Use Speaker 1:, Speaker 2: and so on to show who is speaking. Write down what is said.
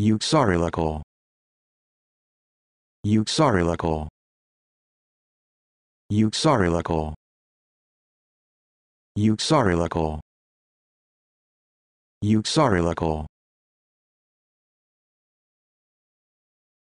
Speaker 1: uxorilical uxorilical uxorilical uxorilical uxorilical